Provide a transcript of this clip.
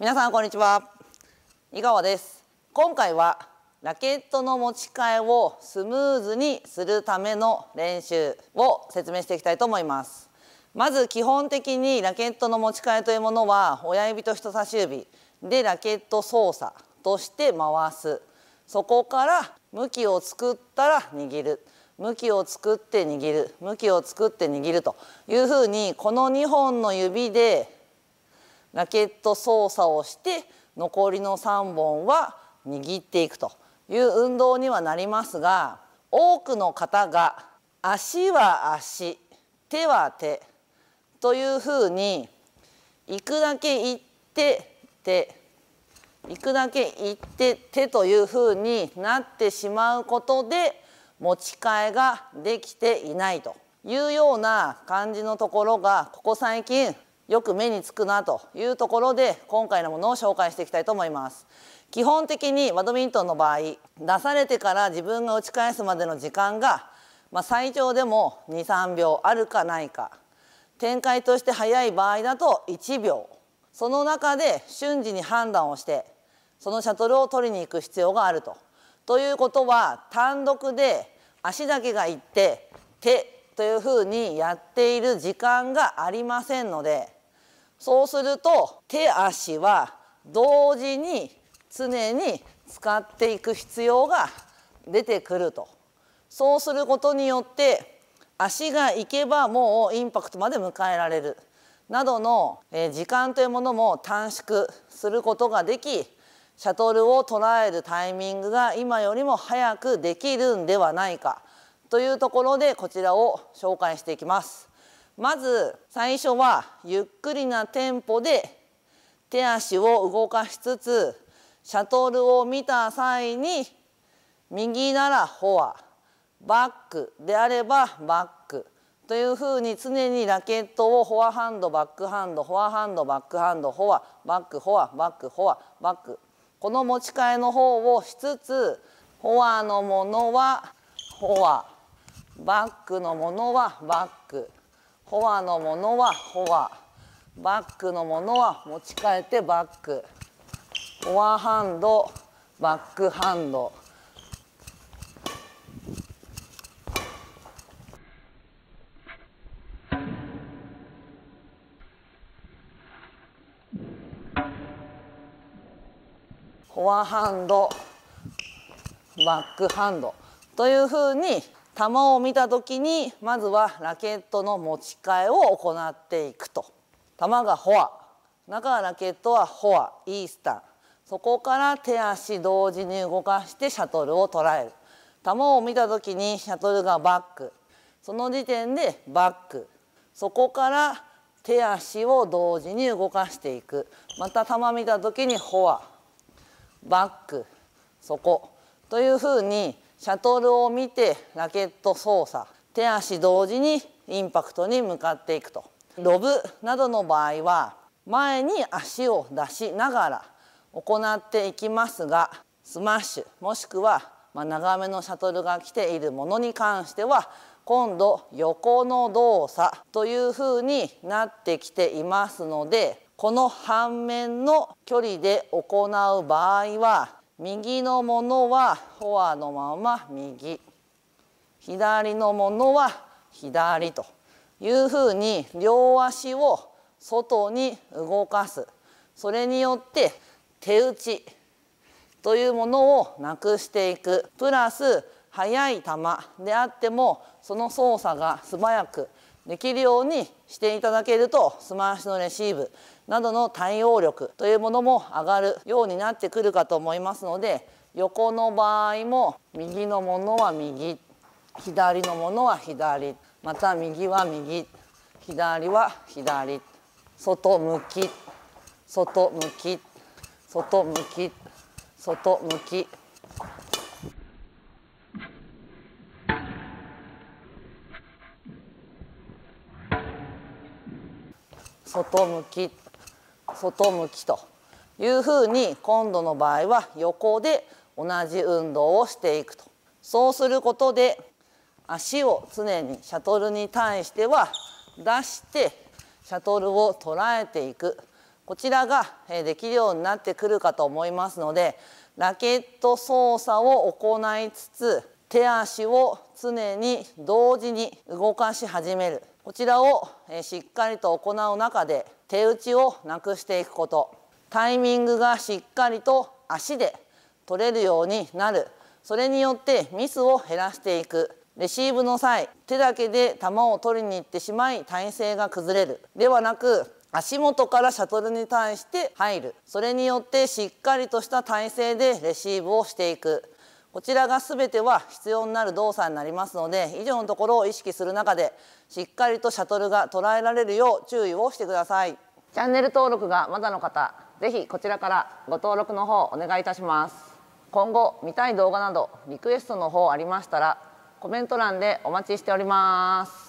皆さんこんにちは井川です今回はラケットの持ち替えをスムーズにするための練習を説明していきたいと思いますまず基本的にラケットの持ち替えというものは親指と人差し指でラケット操作として回すそこから向きを作ったら握る向きを作って握る向きを作って握るというふうにこの2本の指でラケット操作をして残りの3本は握っていくという運動にはなりますが多くの方が足は足手は手というふうに行くだけ行って手行くだけ行って手というふうになってしまうことで持ち替えができていないというような感じのところがここ最近よく目につくなというところで今回のものを紹介していきたいと思います。基本的にバドミントンの場合出されてから自分が打ち返すまでの時間が、まあ、最長でも23秒あるかないか展開として早い場合だと1秒その中で瞬時に判断をしてそのシャトルを取りに行く必要があると。ということは単独で足だけがいって手というふうにやっている時間がありませんのでそうすると手足は同時に常に使っていく必要が出てくるとそうすることによって足が行けばもうインパクトまで迎えられるなどの時間というものも短縮することができシャトルを捉えるタイミングが今よりも早くできるんではないかというところでこちらを紹介していきます。まず最初はゆっくりなテンポで手足を動かしつつシャトルを見た際に右ならフォアバックであればバックというふうに常にラケットをフォアハンドバックハンドフォアハンドバックハンドフォアバックフォアバックフォアバックこの持ち替えの方をしつつフォアのものはフォアバックのものはバックフォアのものはフォアバックのものは持ち替えてバックフォアハンドバックハンドフォアハンドバックハンドというふうに球を見た時にまずはラケットの持ち替えを行っていくと球がフォア中はラケットはフォアイースターそこから手足同時に動かしてシャトルを捉える球を見た時にシャトルがバックその時点でバックそこから手足を同時に動かしていくまた球見た時にフォアバックそこというふうにシャトルを見てラケット操作手足同時にインパクトに向かっていくとロブなどの場合は前に足を出しながら行っていきますがスマッシュもしくはま長めのシャトルが来ているものに関しては今度横の動作というふうになってきていますのでこの反面の距離で行う場合は右のものはフォアのまま右左のものは左というふうに両足を外に動かすそれによって手打ちというものをなくしていくプラス速い球であってもその操作が素早くできるようにしていただけるとスマッシュのレシーブなどの対応力というものも上がるようになってくるかと思いますので横の場合も右のものは右左のものは左また右は右左は左外向き外向き外向き外向き外向き外向きというふうに今度の場合は横で同じ運動をしていくとそうすることで足を常にシャトルに対しては出してシャトルを捉えていくこちらができるようになってくるかと思いますのでラケット操作を行いつつ手足を常に同時に動かし始めるこちらをしっかりと行う中で手打ちをなくしていくことタイミングがしっかりと足で取れるようになるそれによってミスを減らしていくレシーブの際手だけで球を取りに行ってしまい体勢が崩れるではなく足元からシャトルに対して入るそれによってしっかりとした体勢でレシーブをしていくこちらが全ては必要になる動作になりますので以上のところを意識する中でしっかりとシャトルが捉えられるよう注意をしてくださいチャンネル登録がまだの方是非こちらからご登録の方お願いいたします今後見たい動画などリクエストの方ありましたらコメント欄でお待ちしております